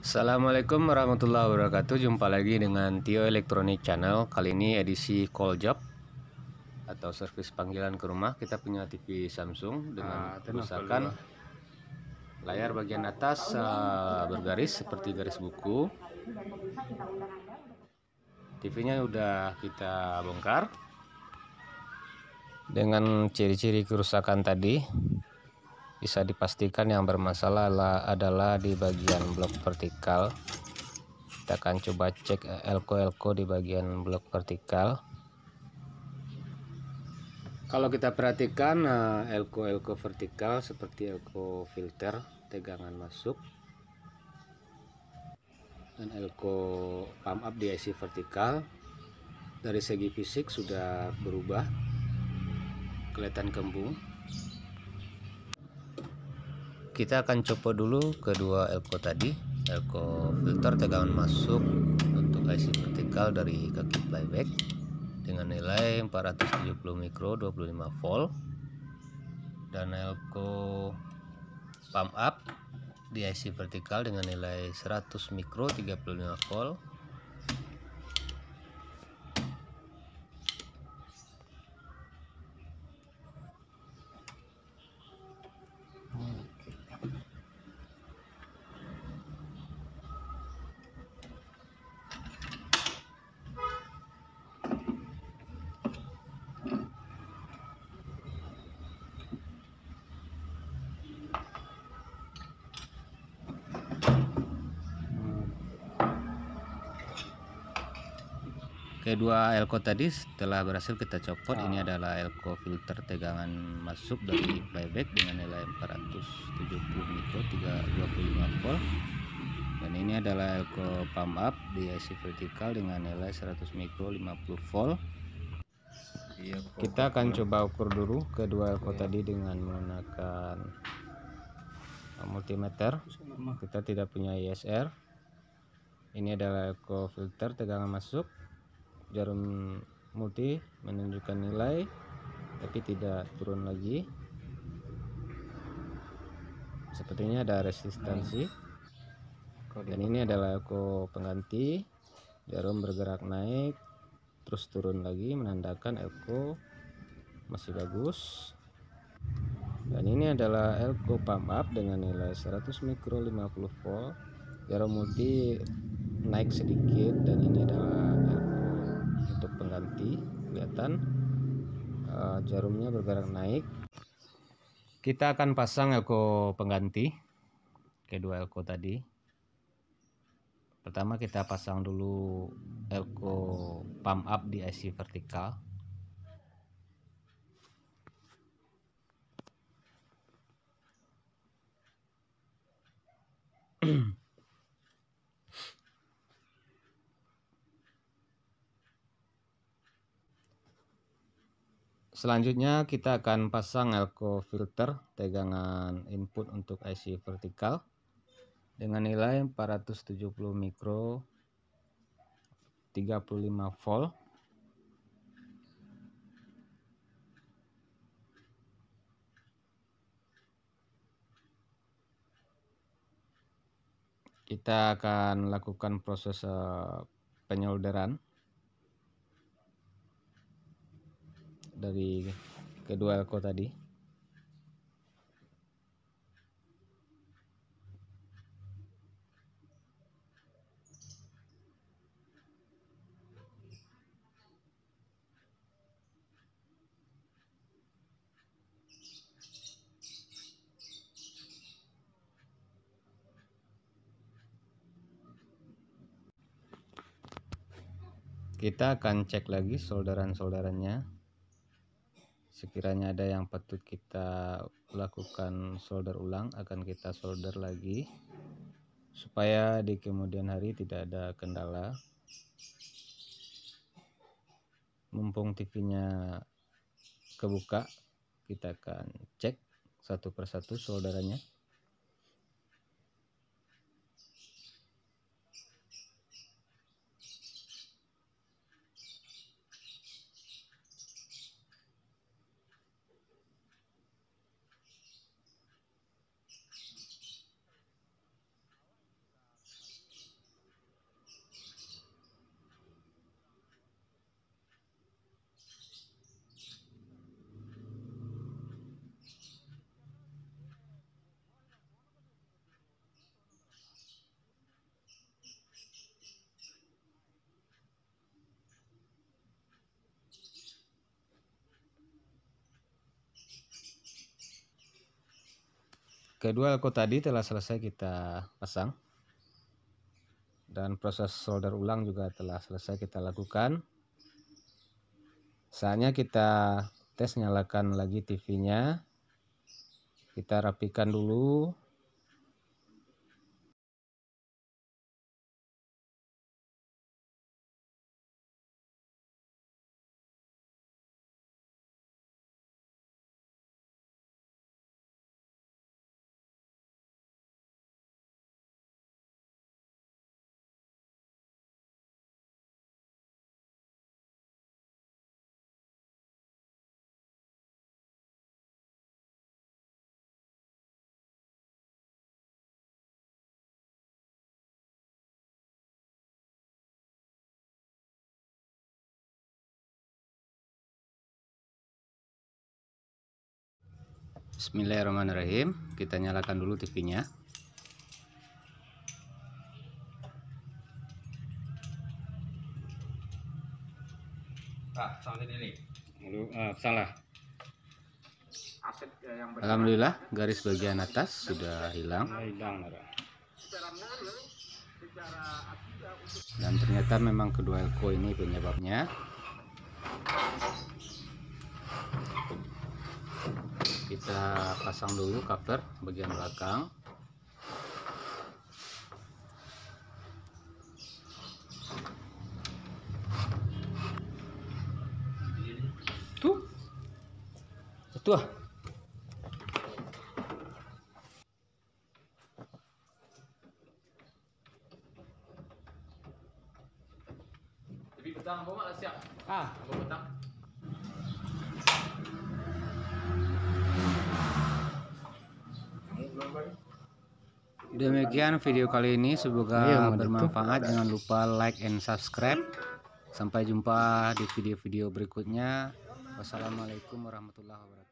Assalamualaikum warahmatullahi wabarakatuh Jumpa lagi dengan Tio Electronic Channel Kali ini edisi call job Atau servis panggilan ke rumah Kita punya TV Samsung Dengan ah, kerusakan Layar bagian atas ah, bergaris Seperti garis buku TV nya sudah kita bongkar Dengan ciri-ciri kerusakan tadi bisa dipastikan yang bermasalah adalah di bagian blok vertikal kita akan coba cek eh, elko-elko di bagian blok vertikal kalau kita perhatikan eh, elko-elko vertikal seperti elko filter tegangan masuk dan elko pump up di IC vertikal dari segi fisik sudah berubah kelihatan kembung kita akan coba dulu kedua elko tadi elko filter tegangan masuk untuk IC vertikal dari kaki playback dengan nilai 470 mikro 25 volt dan elko pump up di IC vertikal dengan nilai 100 mikro 35 volt kedua elko tadi setelah berhasil kita copot ini ah. adalah elko filter tegangan masuk dari playback dengan nilai 470 mikro 325 volt dan ini adalah elko pump up di IC vertikal dengan nilai 100 mikro 50 volt iya, kita akan coba ukur dulu kedua elko iya. tadi dengan menggunakan multimeter kita tidak punya ISR ini adalah elko filter tegangan masuk jarum multi menunjukkan nilai tapi tidak turun lagi sepertinya ada resistensi. dan ini adalah elko pengganti jarum bergerak naik terus turun lagi menandakan elko masih bagus dan ini adalah elko pump up dengan nilai 100 mikro 50 volt jarum multi naik sedikit dan ini adalah elko seperti kelihatan uh, jarumnya bergerak naik kita akan pasang elko pengganti kedua elko tadi pertama kita pasang dulu elko pump up di IC vertikal mm Selanjutnya kita akan pasang elko filter tegangan input untuk IC vertikal dengan nilai 470 mikro 35 volt kita akan lakukan proses eh, penyolderan dari kedua elko tadi kita akan cek lagi solderan-solderannya sekiranya ada yang patut kita lakukan solder ulang akan kita solder lagi supaya di kemudian hari tidak ada kendala mumpung TV-nya kebuka kita akan cek satu persatu solderannya Kedua elko tadi telah selesai kita pasang. Dan proses solder ulang juga telah selesai kita lakukan. Saatnya kita tes nyalakan lagi TV-nya. Kita rapikan dulu Bismillahirrahmanirrahim kita nyalakan dulu TV nya eh, salah eh, Alhamdulillah garis bagian atas sudah hilang dan ternyata memang kedua elko ini penyebabnya kita pasang dulu cover bagian belakang tuh itu ah lebih petang apa mak siap ah apa petang Demikian video kali ini semoga iya, bermanfaat. Jangan lupa like and subscribe. Sampai jumpa di video-video berikutnya. Wassalamualaikum warahmatullahi wabarakatuh.